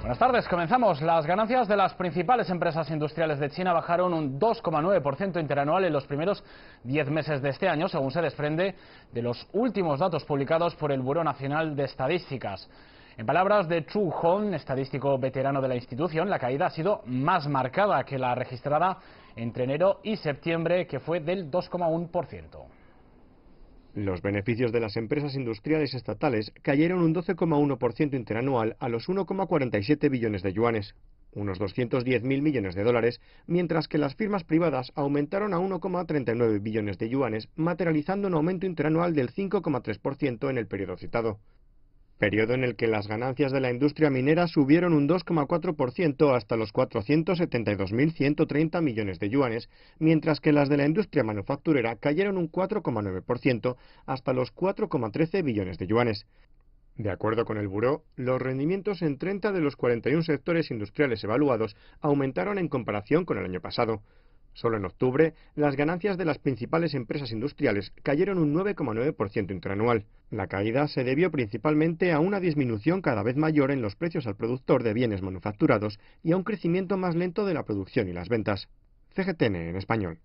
Buenas tardes, comenzamos. Las ganancias de las principales empresas industriales de China bajaron un 2,9% interanual en los primeros 10 meses de este año, según se desprende de los últimos datos publicados por el Bureau Nacional de Estadísticas. En palabras de Chu Hong, estadístico veterano de la institución, la caída ha sido más marcada que la registrada entre enero y septiembre, que fue del 2,1%. Los beneficios de las empresas industriales estatales cayeron un 12,1% interanual a los 1,47 billones de yuanes, unos mil millones de dólares, mientras que las firmas privadas aumentaron a 1,39 billones de yuanes, materializando un aumento interanual del 5,3% en el periodo citado periodo en el que las ganancias de la industria minera subieron un 2,4% hasta los 472.130 millones de yuanes, mientras que las de la industria manufacturera cayeron un 4,9% hasta los 4,13 billones de yuanes. De acuerdo con el Buró, los rendimientos en 30 de los 41 sectores industriales evaluados aumentaron en comparación con el año pasado. Solo en octubre, las ganancias de las principales empresas industriales cayeron un 9,9% interanual. La caída se debió principalmente a una disminución cada vez mayor en los precios al productor de bienes manufacturados y a un crecimiento más lento de la producción y las ventas. CGTN en español.